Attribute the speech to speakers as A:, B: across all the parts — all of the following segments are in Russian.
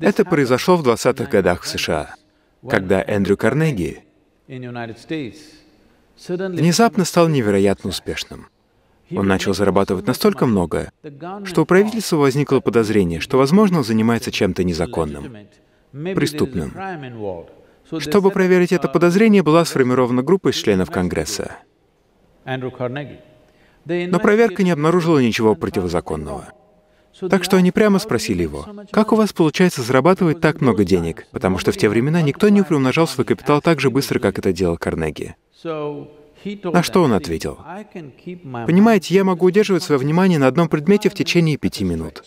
A: Это произошло в 20-х годах в США, когда Эндрю Карнеги внезапно стал невероятно успешным. Он начал зарабатывать настолько много, что у правительства возникло подозрение, что, возможно, он занимается чем-то незаконным, преступным. Чтобы проверить это подозрение, была сформирована группа из членов Конгресса. Но проверка не обнаружила ничего противозаконного. Так что они прямо спросили его, «Как у вас получается зарабатывать так много денег?» Потому что в те времена никто не приумножал свой капитал так же быстро, как это делал Карнеги. На что он ответил? «Понимаете, я могу удерживать свое внимание на одном предмете в течение пяти минут.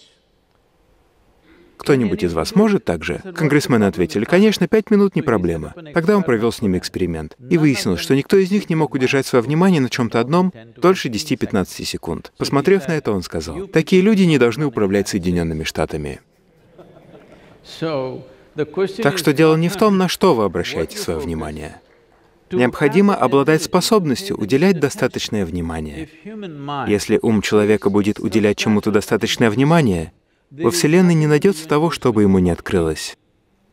A: Кто-нибудь из вас может так же? Конгрессмены ответили, конечно, пять минут не проблема. Тогда он провел с ними эксперимент и выяснил, что никто из них не мог удержать свое внимание на чем-то одном дольше 10-15 секунд. Посмотрев на это, он сказал, такие люди не должны управлять Соединенными Штатами. Так что дело не в том, на что вы обращаете свое внимание. Необходимо обладать способностью уделять достаточное внимание. Если ум человека будет уделять чему-то достаточное внимание, во Вселенной не найдется того, чтобы ему не открылось.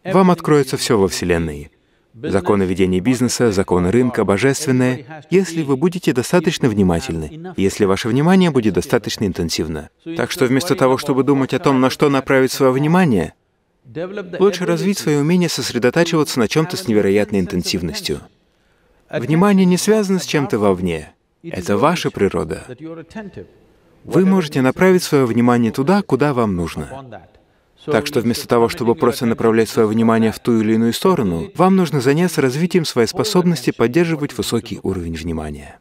A: Вам откроется все во Вселенной. Законы ведения бизнеса, законы рынка, божественное, если вы будете достаточно внимательны, если ваше внимание будет достаточно интенсивно. Так что вместо того, чтобы думать о том, на что направить свое внимание, лучше развить свое умение сосредотачиваться на чем-то с невероятной интенсивностью. Внимание не связано с чем-то вовне. Это ваша природа вы можете направить свое внимание туда, куда вам нужно. Так что вместо того, чтобы просто направлять свое внимание в ту или иную сторону, вам нужно заняться развитием своей способности поддерживать высокий уровень внимания.